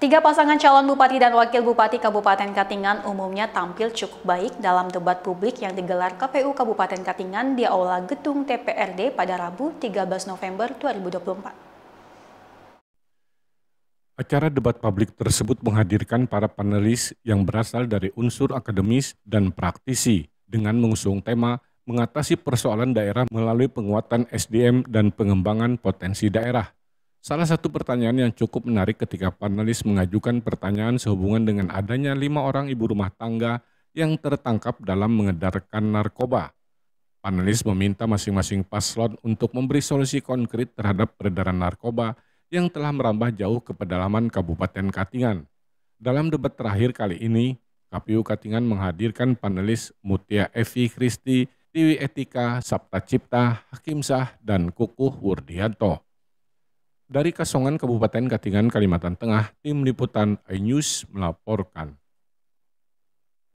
Tiga pasangan calon bupati dan wakil bupati Kabupaten Katingan umumnya tampil cukup baik dalam debat publik yang digelar KPU Kabupaten Katingan di Aula Gedung TPRD pada Rabu 13 November 2024. Acara debat publik tersebut menghadirkan para panelis yang berasal dari unsur akademis dan praktisi dengan mengusung tema mengatasi persoalan daerah melalui penguatan SDM dan pengembangan potensi daerah Salah satu pertanyaan yang cukup menarik ketika panelis mengajukan pertanyaan sehubungan dengan adanya lima orang ibu rumah tangga yang tertangkap dalam mengedarkan narkoba. Panelis meminta masing-masing paslon untuk memberi solusi konkret terhadap peredaran narkoba yang telah merambah jauh ke pedalaman Kabupaten Katingan. Dalam debat terakhir kali ini, KPU Katingan menghadirkan panelis Mutia Evi Kristi, Tiwi Etika, Sabta Cipta, Hakim Sah, dan Kukuh Wurdianto. Dari Kasongan Kabupaten Katingan, Kalimantan Tengah, Tim Liputan iNews melaporkan.